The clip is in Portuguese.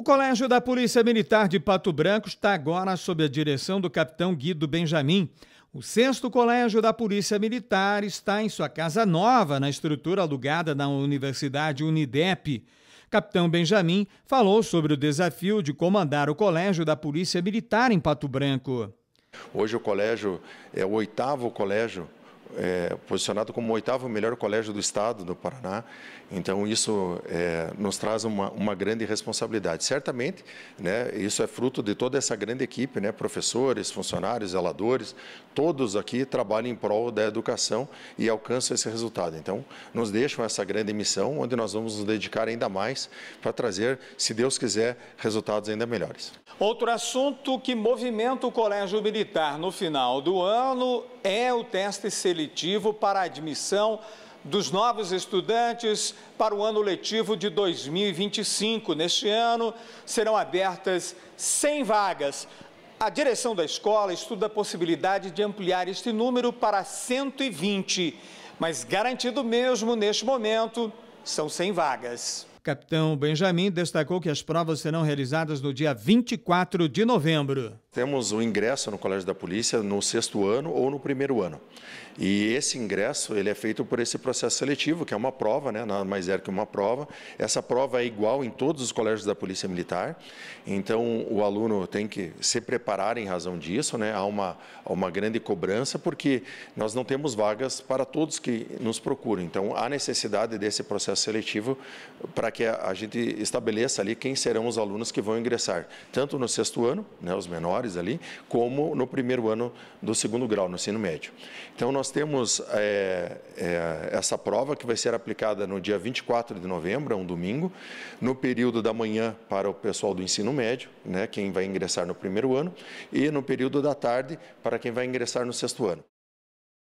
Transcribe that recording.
O Colégio da Polícia Militar de Pato Branco está agora sob a direção do capitão Guido Benjamin. O sexto Colégio da Polícia Militar está em sua casa nova, na estrutura alugada na Universidade Unidep. Capitão Benjamin falou sobre o desafio de comandar o Colégio da Polícia Militar em Pato Branco. Hoje o colégio é o oitavo colégio é, posicionado como o oitavo melhor colégio do estado do Paraná. Então, isso é, nos traz uma, uma, grande responsabilidade. Certamente, né, isso é fruto de toda essa grande equipe, né, professores, funcionários, zeladores, todos aqui trabalham em prol da educação e alcançam esse resultado. Então, nos deixam essa grande missão, onde nós vamos nos dedicar ainda mais para trazer, se Deus quiser, resultados ainda melhores. Outro assunto que movimenta o Colégio Militar no final do ano é o teste selecionado seletivo para a admissão dos novos estudantes para o ano letivo de 2025. Neste ano serão abertas 100 vagas. A direção da escola estuda a possibilidade de ampliar este número para 120, mas garantido mesmo neste momento são 100 vagas. Capitão Benjamin destacou que as provas serão realizadas no dia 24 de novembro. Temos o ingresso no Colégio da Polícia no sexto ano ou no primeiro ano. E esse ingresso ele é feito por esse processo seletivo, que é uma prova, né? nada mais é que uma prova. Essa prova é igual em todos os colégios da Polícia Militar, então o aluno tem que se preparar em razão disso. Né? Há uma, há uma grande cobrança, porque nós não temos vagas para todos que nos procuram. Então há necessidade desse processo seletivo para para que a, gente estabeleça ali quem serão os alunos que vão ingressar, tanto no sexto ano, né, os menores ali, como no primeiro ano do segundo grau, no ensino médio. Então, nós temos é, é, essa prova que vai ser aplicada no dia 24 de novembro, é um domingo, no período da manhã para o pessoal do ensino médio, né, quem vai ingressar no primeiro ano, e no período da tarde para quem vai ingressar no sexto ano.